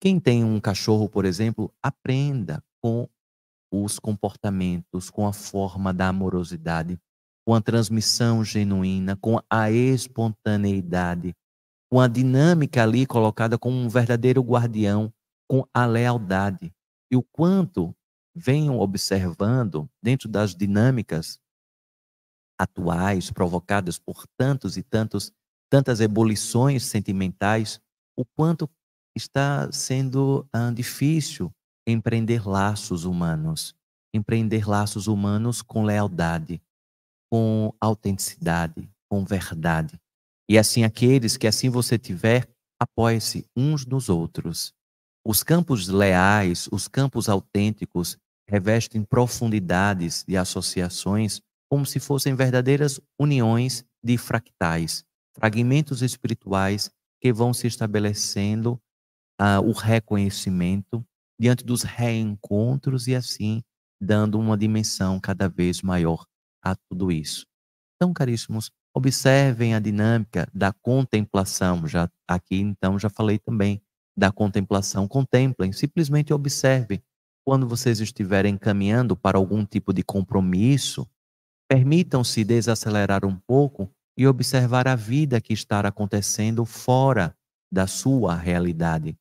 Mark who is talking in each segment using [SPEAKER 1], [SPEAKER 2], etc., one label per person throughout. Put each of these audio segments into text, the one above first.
[SPEAKER 1] Quem tem um cachorro, por exemplo, aprenda com os comportamentos, com a forma da amorosidade, com a transmissão genuína, com a espontaneidade, com a dinâmica ali colocada como um verdadeiro guardião, com a lealdade. E o quanto venham observando dentro das dinâmicas atuais provocadas por tantos e tantos tantas ebulições sentimentais, o quanto está sendo difícil empreender laços humanos, empreender laços humanos com lealdade, com autenticidade, com verdade. E assim aqueles que assim você tiver, apoie-se uns nos outros. Os campos leais, os campos autênticos, revestem profundidades de associações como se fossem verdadeiras uniões de fractais, fragmentos espirituais que vão se estabelecendo ah, o reconhecimento, diante dos reencontros e assim dando uma dimensão cada vez maior a tudo isso. Então, caríssimos, observem a dinâmica da contemplação. Já aqui, então, já falei também da contemplação. Contemplem, simplesmente observem. Quando vocês estiverem caminhando para algum tipo de compromisso, permitam-se desacelerar um pouco e observar a vida que está acontecendo fora da sua realidade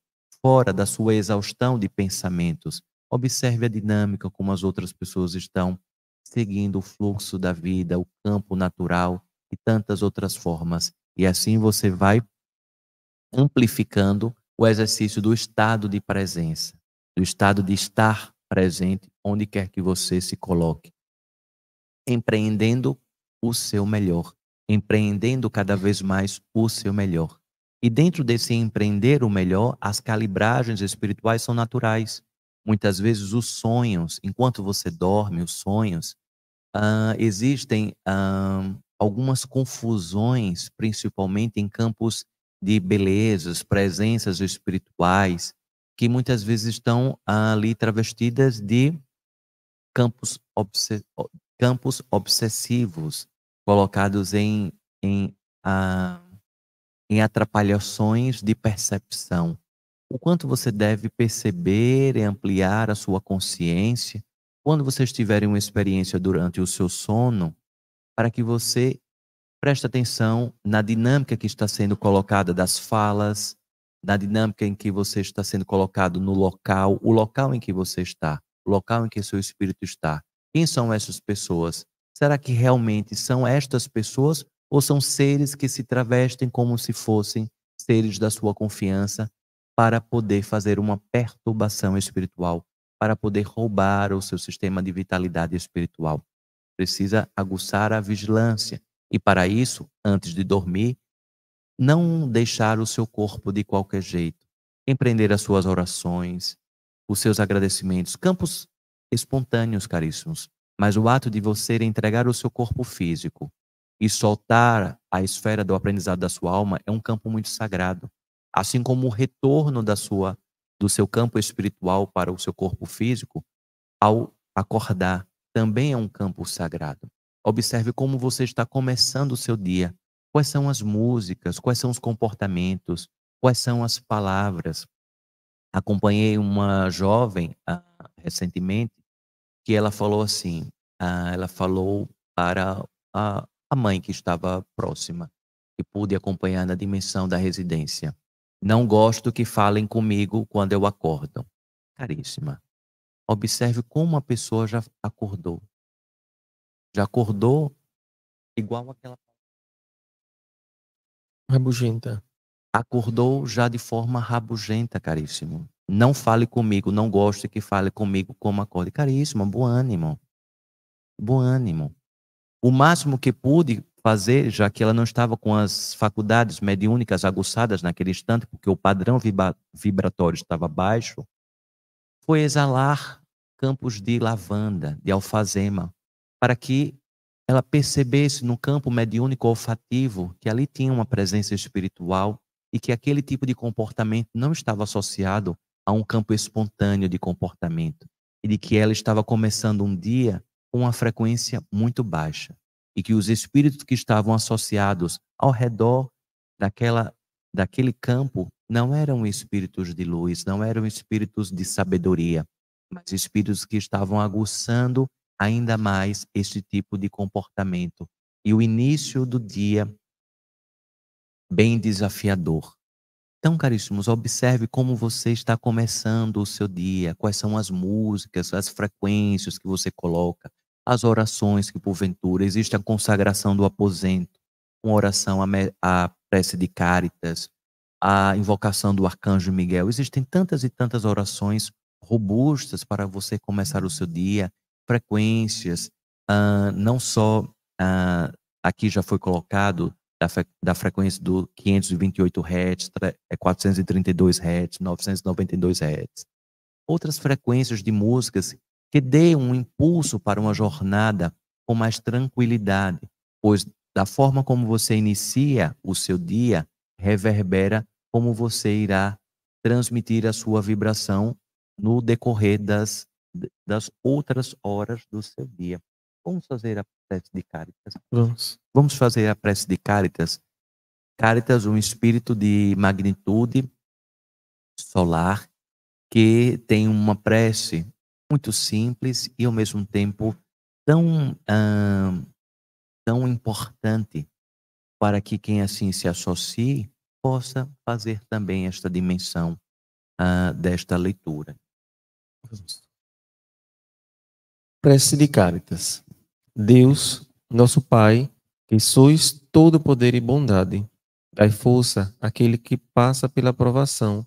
[SPEAKER 1] fora da sua exaustão de pensamentos. Observe a dinâmica como as outras pessoas estão seguindo o fluxo da vida, o campo natural e tantas outras formas. E assim você vai amplificando o exercício do estado de presença, do estado de estar presente onde quer que você se coloque, empreendendo o seu melhor, empreendendo cada vez mais o seu melhor. E dentro desse empreender o melhor, as calibragens espirituais são naturais. Muitas vezes os sonhos, enquanto você dorme, os sonhos, uh, existem uh, algumas confusões, principalmente em campos de belezas, presenças espirituais, que muitas vezes estão uh, ali travestidas de campos, campos obsessivos, colocados em, em uh, em atrapalhações de percepção. O quanto você deve perceber e ampliar a sua consciência quando vocês tiverem uma experiência durante o seu sono, para que você preste atenção na dinâmica que está sendo colocada das falas, na dinâmica em que você está sendo colocado no local, o local em que você está, o local em que seu espírito está. Quem são essas pessoas? Será que realmente são estas pessoas ou são seres que se travestem como se fossem seres da sua confiança para poder fazer uma perturbação espiritual, para poder roubar o seu sistema de vitalidade espiritual. Precisa aguçar a vigilância e, para isso, antes de dormir, não deixar o seu corpo de qualquer jeito, empreender as suas orações, os seus agradecimentos, campos espontâneos, caríssimos. Mas o ato de você entregar o seu corpo físico e soltar a esfera do aprendizado da sua alma é um campo muito sagrado, assim como o retorno da sua do seu campo espiritual para o seu corpo físico ao acordar também é um campo sagrado. Observe como você está começando o seu dia, quais são as músicas, quais são os comportamentos, quais são as palavras. Acompanhei uma jovem ah, recentemente que ela falou assim, ah, ela falou para a, a mãe que estava próxima e pude acompanhar na dimensão da residência. Não gosto que falem comigo quando eu acordo. Caríssima, observe como a pessoa já acordou. Já acordou igual aquela.
[SPEAKER 2] Rabugenta.
[SPEAKER 1] Acordou já de forma rabugenta, caríssimo. Não fale comigo, não gosto que fale comigo como acorde. Caríssima, bom ânimo. Bom ânimo. O máximo que pude fazer, já que ela não estava com as faculdades mediúnicas aguçadas naquele instante, porque o padrão vibratório estava baixo, foi exalar campos de lavanda, de alfazema, para que ela percebesse no campo mediúnico olfativo que ali tinha uma presença espiritual e que aquele tipo de comportamento não estava associado a um campo espontâneo de comportamento e de que ela estava começando um dia com uma frequência muito baixa e que os espíritos que estavam associados ao redor daquela daquele campo não eram espíritos de luz, não eram espíritos de sabedoria, mas espíritos que estavam aguçando ainda mais esse tipo de comportamento. E o início do dia bem desafiador. Então, caríssimos, observe como você está começando o seu dia, quais são as músicas, as frequências que você coloca, as orações que porventura existe a consagração do aposento, uma oração à prece de Cáritas, a invocação do arcanjo Miguel. Existem tantas e tantas orações robustas para você começar o seu dia, frequências, ah, não só ah, aqui já foi colocado da, da frequência do 528 Hz, 432 Hz, 992 Hz. Outras frequências de músicas que dê um impulso para uma jornada com mais tranquilidade, pois da forma como você inicia o seu dia, reverbera como você irá transmitir a sua vibração no decorrer das, das outras horas do seu dia. Vamos fazer a prece de Cáritas. Vamos. Vamos fazer a prece de Cáritas. Cáritas, um espírito de magnitude solar que tem uma prece muito simples e ao mesmo tempo tão tão importante para que quem assim se associe possa fazer também esta dimensão ah,
[SPEAKER 2] desta leitura. Prece de Caritas. Deus, nosso Pai, que sois todo poder e bondade, dai força àquele que passa pela provação,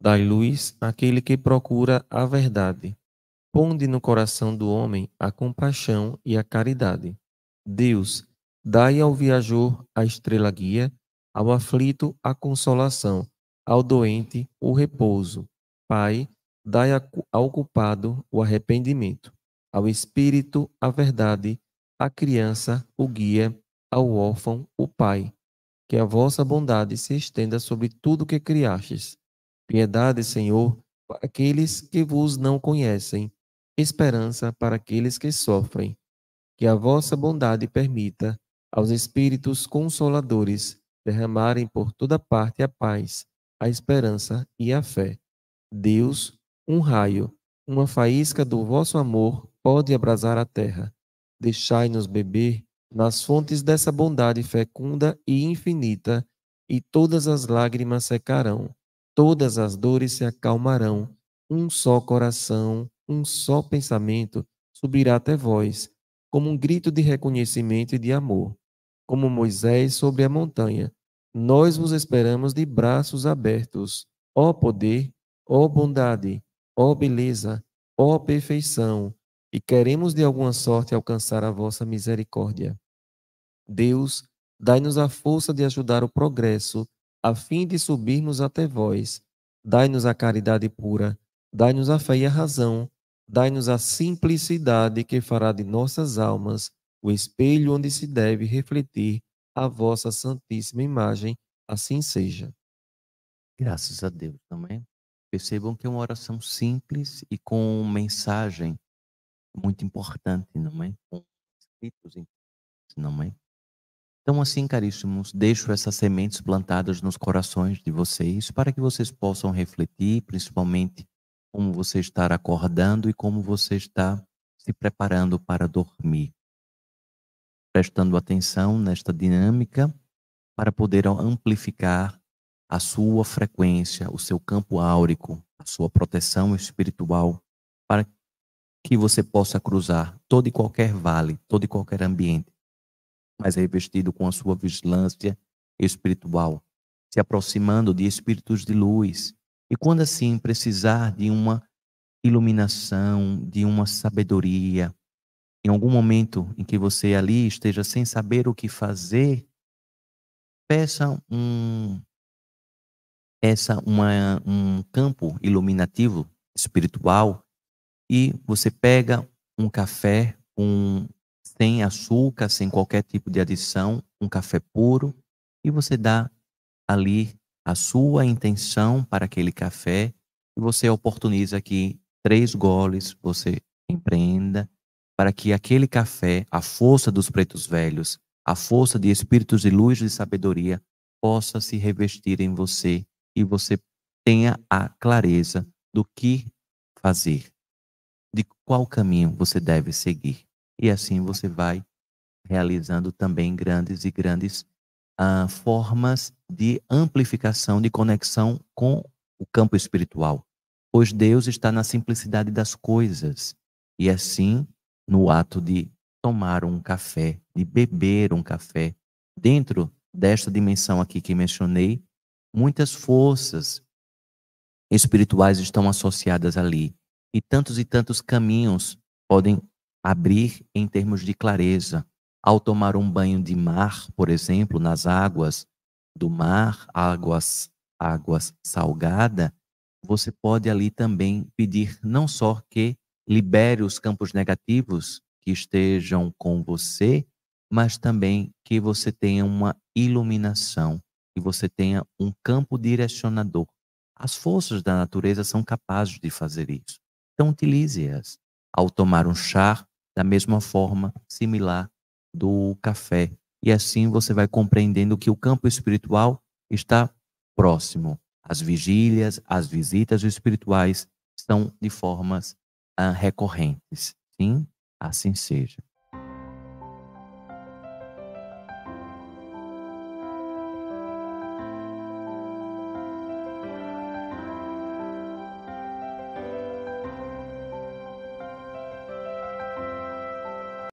[SPEAKER 2] dai luz àquele que procura a verdade Ponde no coração do homem a compaixão e a caridade. Deus, dai ao viajor a estrela guia, ao aflito a consolação, ao doente o repouso. Pai, dai ao culpado o arrependimento, ao espírito a verdade, à criança o guia, ao órfão o pai. Que a vossa bondade se estenda sobre tudo que criastes. Piedade, Senhor, para aqueles que vos não conhecem esperança para aqueles que sofrem. Que a vossa bondade permita aos Espíritos Consoladores derramarem por toda parte a paz, a esperança e a fé. Deus, um raio, uma faísca do vosso amor pode abrasar a terra. Deixai-nos beber nas fontes dessa bondade fecunda e infinita, e todas as lágrimas secarão, todas as dores se acalmarão, um só coração um só pensamento subirá até vós, como um grito de reconhecimento e de amor, como Moisés sobre a montanha. Nós vos esperamos de braços abertos. Ó poder, ó bondade, ó beleza, ó perfeição, e queremos de alguma sorte alcançar a vossa misericórdia. Deus, dai-nos a força de ajudar o progresso, a fim de subirmos até vós. Dai-nos a caridade pura Dai-nos a fé e a razão, dai-nos a simplicidade que fará de nossas almas o espelho onde se deve refletir a vossa santíssima imagem, assim seja. Graças a Deus, também. Percebam que é
[SPEAKER 1] uma oração simples e com mensagem muito importante, não é? Com escritos importantes, não é? Então, assim, caríssimos, deixo essas sementes plantadas nos corações de vocês para que vocês possam refletir, principalmente como você está acordando e como você está se preparando para dormir. Prestando atenção nesta dinâmica para poder amplificar a sua frequência, o seu campo áurico, a sua proteção espiritual, para que você possa cruzar todo e qualquer vale, todo e qualquer ambiente, mas revestido com a sua vigilância espiritual, se aproximando de espíritos de luz, e quando assim precisar de uma iluminação, de uma sabedoria, em algum momento em que você ali esteja sem saber o que fazer, peça um essa uma, um campo iluminativo espiritual e você pega um café um, sem açúcar, sem qualquer tipo de adição, um café puro e você dá ali a sua intenção para aquele café e você oportuniza que três goles você empreenda para que aquele café, a força dos pretos velhos, a força de espíritos de luz e sabedoria possa se revestir em você e você tenha a clareza do que fazer, de qual caminho você deve seguir. E assim você vai realizando também grandes e grandes ah, formas de amplificação, de conexão com o campo espiritual, pois Deus está na simplicidade das coisas. E assim, no ato de tomar um café, de beber um café, dentro desta dimensão aqui que mencionei, muitas forças espirituais estão associadas ali. E tantos e tantos caminhos podem abrir em termos de clareza ao tomar um banho de mar, por exemplo, nas águas do mar, águas, águas salgada, você pode ali também pedir não só que libere os campos negativos que estejam com você, mas também que você tenha uma iluminação, que você tenha um campo direcionador. As forças da natureza são capazes de fazer isso. Então utilize-as. Ao tomar um chá, da mesma forma, similar, do café. E assim você vai compreendendo que o campo espiritual está próximo. As vigílias, as visitas espirituais estão de formas ah, recorrentes. Sim, assim seja.